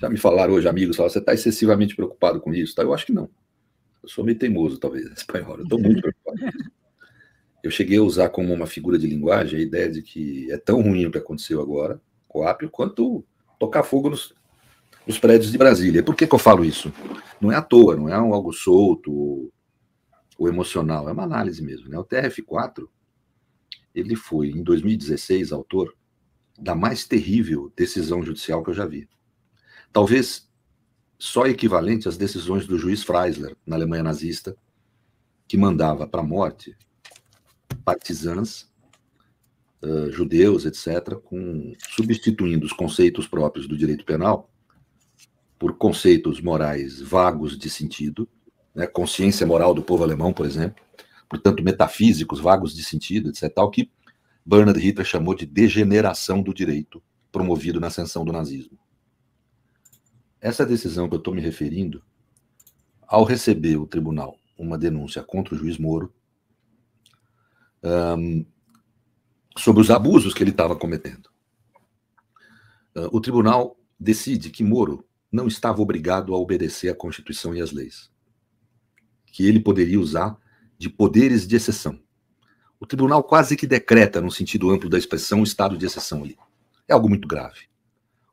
Já me falaram hoje, amigos, falaram, você está excessivamente preocupado com isso? Tá? Eu acho que não. Eu sou meio teimoso, talvez, espanhol. Eu estou muito preocupado com isso. Eu cheguei a usar como uma figura de linguagem a ideia de que é tão ruim o que aconteceu agora com o quanto tocar fogo nos, nos prédios de Brasília. Por que, que, eu falo isso? Não é à toa, não é um algo solto ou, ou emocional, é uma análise mesmo. Né? O TRF4, ele foi, em 2016, autor da mais terrível decisão judicial que eu já vi talvez só equivalente às decisões do juiz Freisler, na Alemanha nazista, que mandava para a morte partisãs, uh, judeus, etc., com, substituindo os conceitos próprios do direito penal por conceitos morais vagos de sentido, né, consciência moral do povo alemão, por exemplo, portanto, metafísicos, vagos de sentido, etc., tal, que Bernard Hitler chamou de degeneração do direito promovido na ascensão do nazismo. Essa decisão que eu estou me referindo, ao receber o tribunal uma denúncia contra o juiz Moro um, sobre os abusos que ele estava cometendo, uh, o tribunal decide que Moro não estava obrigado a obedecer à Constituição e às leis, que ele poderia usar de poderes de exceção. O tribunal quase que decreta, no sentido amplo da expressão, o estado de exceção ali. É algo muito grave.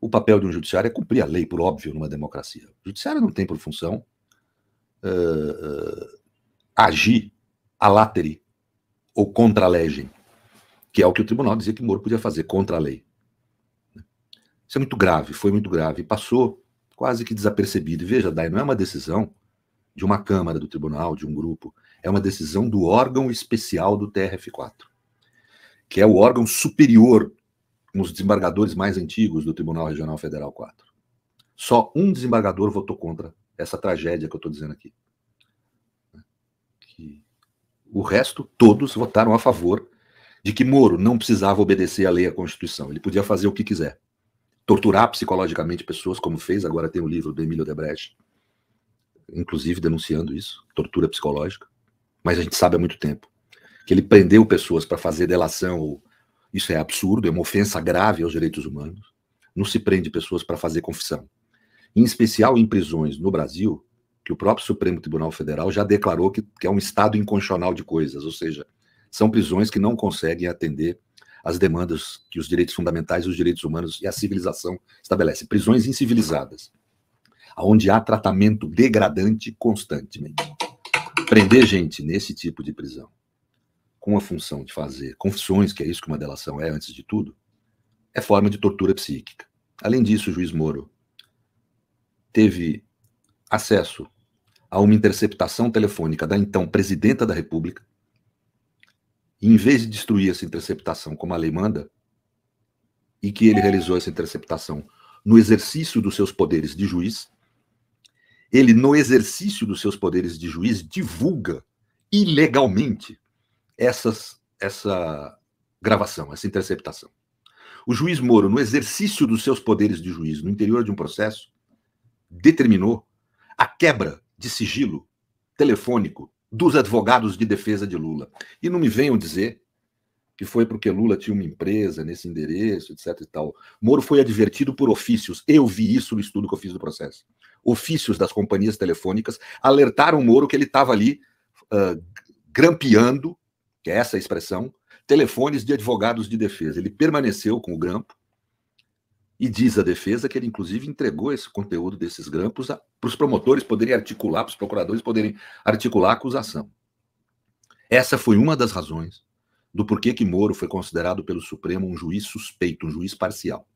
O papel de um judiciário é cumprir a lei, por óbvio, numa democracia. O judiciário não tem por função uh, uh, agir a láteri ou contra a legem, que é o que o tribunal dizia que Moro podia fazer contra a lei. Isso é muito grave, foi muito grave, passou quase que desapercebido. E veja, Dai, não é uma decisão de uma Câmara, do tribunal, de um grupo, é uma decisão do órgão especial do TRF4, que é o órgão superior nos desembargadores mais antigos do Tribunal Regional Federal 4. Só um desembargador votou contra essa tragédia que eu estou dizendo aqui. o resto, todos votaram a favor de que Moro não precisava obedecer à lei e à Constituição. Ele podia fazer o que quiser. Torturar psicologicamente pessoas, como fez, agora tem o um livro do Emílio Debrecht, inclusive denunciando isso, tortura psicológica. Mas a gente sabe há muito tempo que ele prendeu pessoas para fazer delação ou isso é absurdo, é uma ofensa grave aos direitos humanos. Não se prende pessoas para fazer confissão. Em especial em prisões no Brasil, que o próprio Supremo Tribunal Federal já declarou que, que é um estado inconstitucional de coisas, ou seja, são prisões que não conseguem atender às demandas que os direitos fundamentais, os direitos humanos e a civilização estabelecem. Prisões incivilizadas, onde há tratamento degradante constantemente. Prender gente nesse tipo de prisão com a função de fazer confissões, que é isso que uma delação é antes de tudo, é forma de tortura psíquica. Além disso, o juiz Moro teve acesso a uma interceptação telefônica da então presidenta da República. E em vez de destruir essa interceptação como a lei manda, e que ele realizou essa interceptação no exercício dos seus poderes de juiz, ele, no exercício dos seus poderes de juiz, divulga ilegalmente essas, essa gravação, essa interceptação. O juiz Moro, no exercício dos seus poderes de juiz no interior de um processo, determinou a quebra de sigilo telefônico dos advogados de defesa de Lula. E não me venham dizer que foi porque Lula tinha uma empresa nesse endereço, etc e tal. Moro foi advertido por ofícios. Eu vi isso no estudo que eu fiz do processo. Ofícios das companhias telefônicas alertaram Moro que ele estava ali uh, grampeando que é essa expressão, telefones de advogados de defesa. Ele permaneceu com o grampo e diz a defesa que ele, inclusive, entregou esse conteúdo desses grampos para os promotores poderem articular, para os procuradores poderem articular a acusação. Essa foi uma das razões do porquê que Moro foi considerado pelo Supremo um juiz suspeito, um juiz parcial.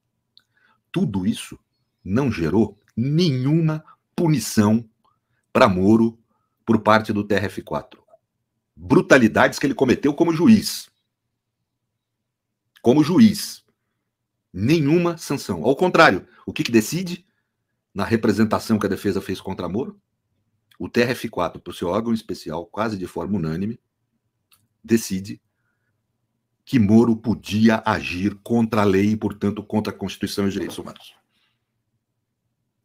Tudo isso não gerou nenhuma punição para Moro por parte do TRF4 brutalidades que ele cometeu como juiz. Como juiz. Nenhuma sanção. Ao contrário, o que, que decide na representação que a defesa fez contra Moro? O TRF4, para o seu órgão especial, quase de forma unânime, decide que Moro podia agir contra a lei e, portanto, contra a Constituição e os direitos humanos.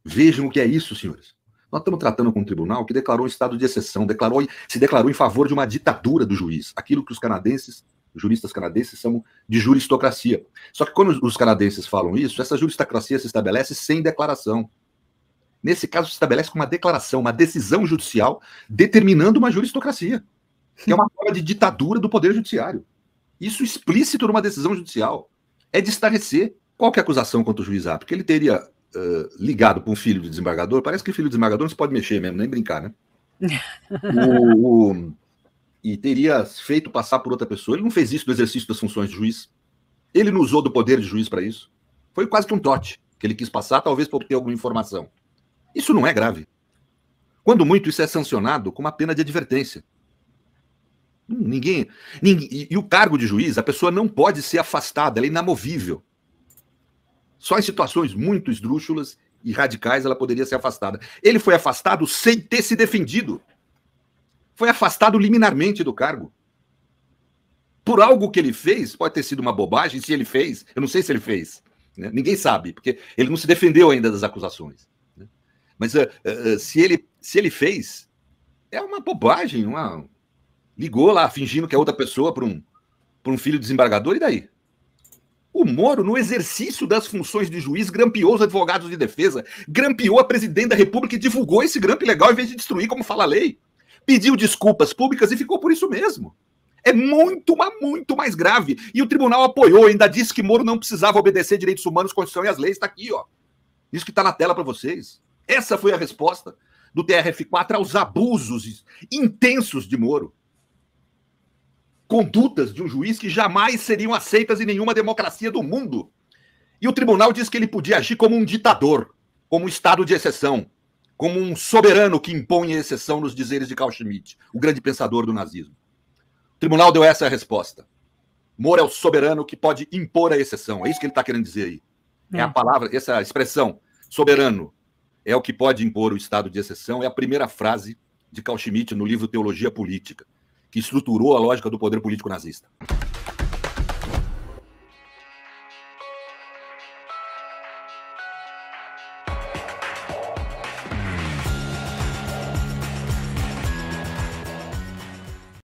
Vejam o que é isso, senhores. Nós estamos tratando com um tribunal que declarou um estado de exceção, declarou, se declarou em favor de uma ditadura do juiz, aquilo que os canadenses, juristas canadenses, chamam de juristocracia. Só que quando os canadenses falam isso, essa juristocracia se estabelece sem declaração. Nesse caso, se estabelece com uma declaração, uma decisão judicial determinando uma juristocracia, que é uma forma de ditadura do poder judiciário. Isso explícito numa decisão judicial. É de estarrecer qual que é a acusação contra o juiz A? Porque ele teria eh, ligado para um filho de desembargador, parece que filho de desembargador não se pode mexer mesmo, nem brincar, né? o, o, e teria feito passar por outra pessoa. Ele não fez isso do exercício das funções de juiz. Ele não usou do poder de juiz para isso. Foi quase que um trote que ele quis passar, talvez para obter alguma informação. Isso não é grave. Quando muito, isso é sancionado com uma pena de advertência. Ninguém, ninguém. E o cargo de juiz, a pessoa não pode ser afastada, ela é inamovível. Só em situações muito esdrúxulas e radicais ela poderia ser afastada. Ele foi afastado sem ter se defendido. Foi afastado liminarmente do cargo. Por algo que ele fez, pode ter sido uma bobagem, se ele fez, eu não sei se ele fez. Né? Ninguém sabe, porque ele não se defendeu ainda das acusações. Né? Mas uh, uh, se, ele, se ele fez, é uma bobagem. Uma... Ligou lá fingindo que é outra pessoa para um, um filho desembargador, e daí? O Moro, no exercício das funções de juiz, grampeou os advogados de defesa, grampeou a presidente da República e divulgou esse grampe legal em vez de destruir, como fala a lei. Pediu desculpas públicas e ficou por isso mesmo. É muito, mas muito mais grave. E o tribunal apoiou, ainda disse que Moro não precisava obedecer direitos humanos, Constituição e as leis. Está aqui, ó. Isso que está na tela para vocês. Essa foi a resposta do TRF4 aos abusos intensos de Moro condutas de um juiz que jamais seriam aceitas em nenhuma democracia do mundo. E o tribunal diz que ele podia agir como um ditador, como um estado de exceção, como um soberano que impõe a exceção nos dizeres de Carl Schmitt, o grande pensador do nazismo. O tribunal deu essa resposta. Moro é o soberano que pode impor a exceção. É isso que ele está querendo dizer aí. É. é a palavra, essa expressão, soberano, é o que pode impor o estado de exceção. É a primeira frase de Carl Schmitt no livro Teologia Política que estruturou a lógica do poder político nazista.